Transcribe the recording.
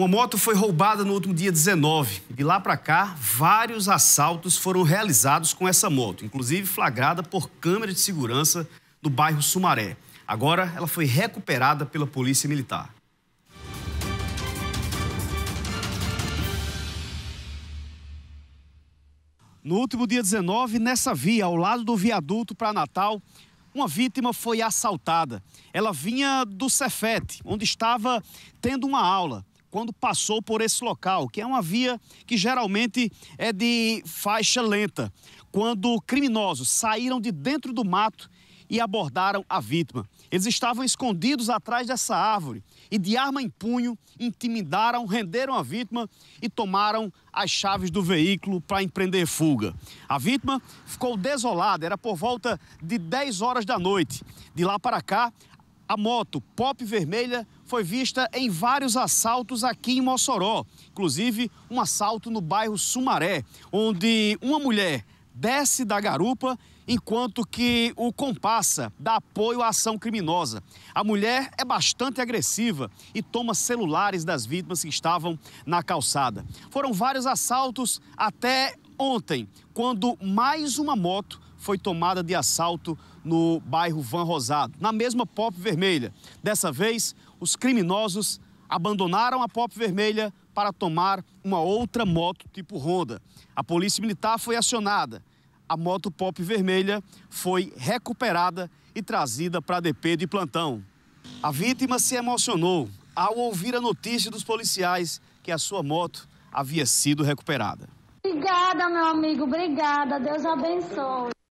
Uma moto foi roubada no último dia 19. De lá para cá, vários assaltos foram realizados com essa moto, inclusive flagrada por câmera de segurança do bairro Sumaré. Agora ela foi recuperada pela Polícia Militar. No último dia 19, nessa via, ao lado do viaduto para Natal, uma vítima foi assaltada. Ela vinha do Cefete, onde estava tendo uma aula quando passou por esse local, que é uma via que geralmente é de faixa lenta, quando criminosos saíram de dentro do mato e abordaram a vítima. Eles estavam escondidos atrás dessa árvore e, de arma em punho, intimidaram, renderam a vítima e tomaram as chaves do veículo para empreender fuga. A vítima ficou desolada, era por volta de 10 horas da noite. De lá para cá, a moto pop vermelha foi vista em vários assaltos aqui em Mossoró, inclusive um assalto no bairro Sumaré, onde uma mulher desce da garupa enquanto que o compassa dá apoio à ação criminosa. A mulher é bastante agressiva e toma celulares das vítimas que estavam na calçada. Foram vários assaltos até ontem, quando mais uma moto foi tomada de assalto no bairro Van Rosado, na mesma pop vermelha. Dessa vez, os criminosos abandonaram a pop vermelha para tomar uma outra moto tipo Honda. A polícia militar foi acionada. A moto pop vermelha foi recuperada e trazida para a DP de plantão. A vítima se emocionou ao ouvir a notícia dos policiais que a sua moto havia sido recuperada. Obrigada, meu amigo, obrigada. Deus abençoe.